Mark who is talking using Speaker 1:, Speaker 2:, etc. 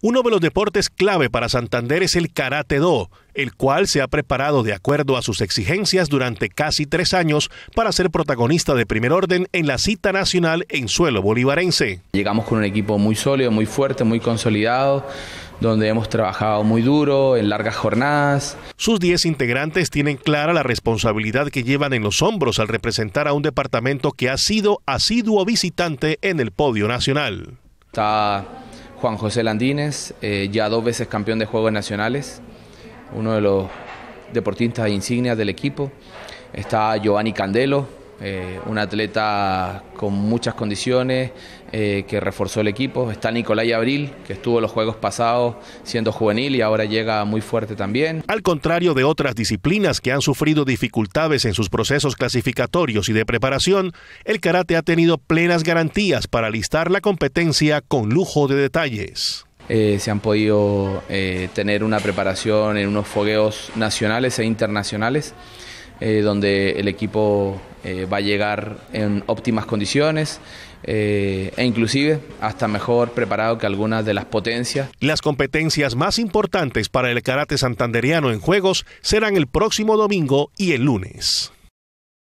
Speaker 1: Uno de los deportes clave para Santander es el Karate Do, el cual se ha preparado de acuerdo a sus exigencias durante casi tres años para ser protagonista de primer orden en la cita nacional en suelo bolivarense. Llegamos con un equipo muy sólido, muy fuerte, muy consolidado donde hemos trabajado muy duro, en largas jornadas. Sus 10 integrantes tienen clara la responsabilidad que llevan en los hombros al representar a un departamento que ha
Speaker 2: sido asiduo visitante en el podio nacional. Está Juan José Landines, eh, ya dos veces campeón de Juegos Nacionales, uno de los deportistas insignias del equipo. Está Giovanni Candelo, eh, un atleta con muchas condiciones eh, que reforzó el equipo. Está Nicolai Abril, que estuvo los juegos pasados siendo juvenil y ahora llega muy fuerte también. Al contrario de otras
Speaker 1: disciplinas que han sufrido dificultades en sus procesos clasificatorios y de preparación, el karate ha tenido plenas garantías para listar la competencia con lujo de detalles.
Speaker 2: Eh, se han podido tener una preparación en unos fogueos nacionales e internacionales. Eh, donde el equipo eh, va a llegar en óptimas condiciones. Eh, e inclusive hasta mejor preparado que algunas de las
Speaker 1: potencias. Las competencias más importantes para el karate santanderiano en Juegos serán el próximo domingo y el lunes.